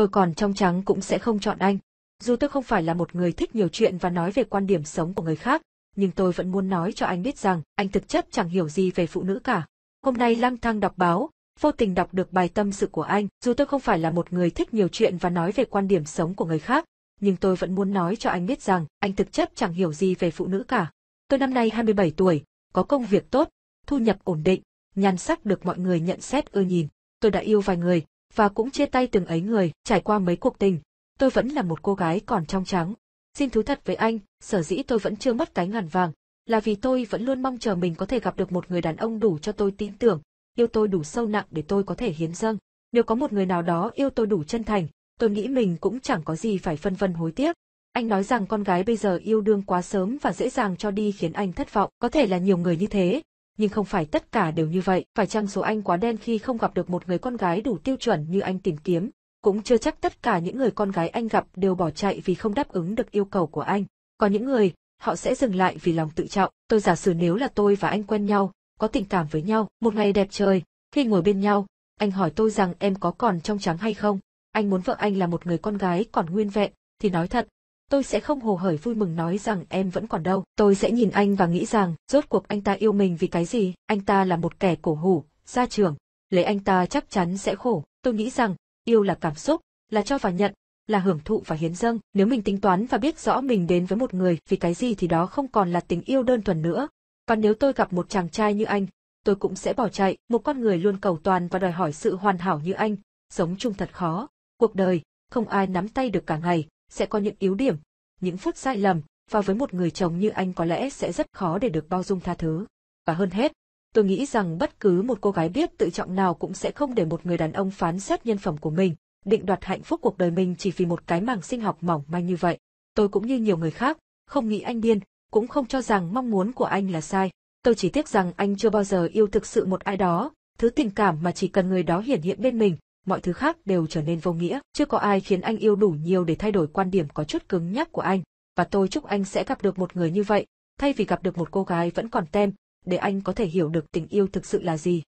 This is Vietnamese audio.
tôi còn trong trắng cũng sẽ không chọn anh. Dù tôi không phải là một người thích nhiều chuyện và nói về quan điểm sống của người khác, nhưng tôi vẫn muốn nói cho anh biết rằng anh thực chất chẳng hiểu gì về phụ nữ cả. Hôm nay lang thang đọc báo, vô tình đọc được bài tâm sự của anh, dù tôi không phải là một người thích nhiều chuyện và nói về quan điểm sống của người khác, nhưng tôi vẫn muốn nói cho anh biết rằng anh thực chất chẳng hiểu gì về phụ nữ cả. Tôi năm nay 27 tuổi, có công việc tốt, thu nhập ổn định, nhan sắc được mọi người nhận xét ưa nhìn. Tôi đã yêu vài người, và cũng chia tay từng ấy người, trải qua mấy cuộc tình, tôi vẫn là một cô gái còn trong trắng. Xin thú thật với anh, sở dĩ tôi vẫn chưa mất cái ngàn vàng, là vì tôi vẫn luôn mong chờ mình có thể gặp được một người đàn ông đủ cho tôi tin tưởng, yêu tôi đủ sâu nặng để tôi có thể hiến dâng. Nếu có một người nào đó yêu tôi đủ chân thành, tôi nghĩ mình cũng chẳng có gì phải phân vân hối tiếc. Anh nói rằng con gái bây giờ yêu đương quá sớm và dễ dàng cho đi khiến anh thất vọng, có thể là nhiều người như thế, nhưng không phải tất cả đều như vậy. Phải chăng số anh quá đen khi không gặp được một người con gái đủ tiêu chuẩn như anh tìm kiếm, cũng chưa chắc tất cả những người con gái anh gặp đều bỏ chạy vì không đáp ứng được yêu cầu của anh. Có những người, họ sẽ dừng lại vì lòng tự trọng. Tôi giả sử nếu là tôi và anh quen nhau, có tình cảm với nhau, một ngày đẹp trời, khi ngồi bên nhau, anh hỏi tôi rằng em có còn trong trắng hay không. Anh muốn vợ anh là một người con gái còn nguyên vẹn, thì nói thật, tôi sẽ không hồ hởi vui mừng nói rằng em vẫn còn đâu. Tôi sẽ nhìn anh và nghĩ rằng, rốt cuộc anh ta yêu mình vì cái gì? Anh ta là một kẻ cổ hủ, gia trưởng. Lấy anh ta chắc chắn sẽ khổ. Tôi nghĩ rằng, yêu là cảm xúc, là cho và nhận, là hưởng thụ và hiến dâng. Nếu mình tính toán và biết rõ mình đến với một người vì cái gì thì đó không còn là tình yêu đơn thuần nữa. Còn nếu tôi gặp một chàng trai như anh, tôi cũng sẽ bỏ chạy. Một con người luôn cầu toàn và đòi hỏi sự hoàn hảo như anh, sống chung thật khó. Cuộc đời, không ai nắm tay được cả ngày sẽ có những yếu điểm, những phút sai lầm, và với một người chồng như anh có lẽ sẽ rất khó để được bao dung tha thứ. Và hơn hết, tôi nghĩ rằng bất cứ một cô gái biết tự trọng nào cũng sẽ không để một người đàn ông phán xét nhân phẩm của mình, định đoạt hạnh phúc cuộc đời mình chỉ vì một cái màng sinh học mỏng manh như vậy. Tôi cũng như nhiều người khác, không nghĩ anh điên, cũng không cho rằng mong muốn của anh là sai. Tôi chỉ tiếc rằng anh chưa bao giờ yêu thực sự một ai đó, thứ tình cảm mà chỉ cần người đó hiển hiện bên mình, mọi thứ khác đều trở nên vô nghĩa. Chưa có ai khiến anh yêu đủ nhiều để thay đổi quan điểm có chút cứng nhắc của anh. Và tôi chúc anh sẽ gặp được một người như vậy, thay vì gặp được một cô gái vẫn còn tem, để anh có thể hiểu được tình yêu thực sự là gì.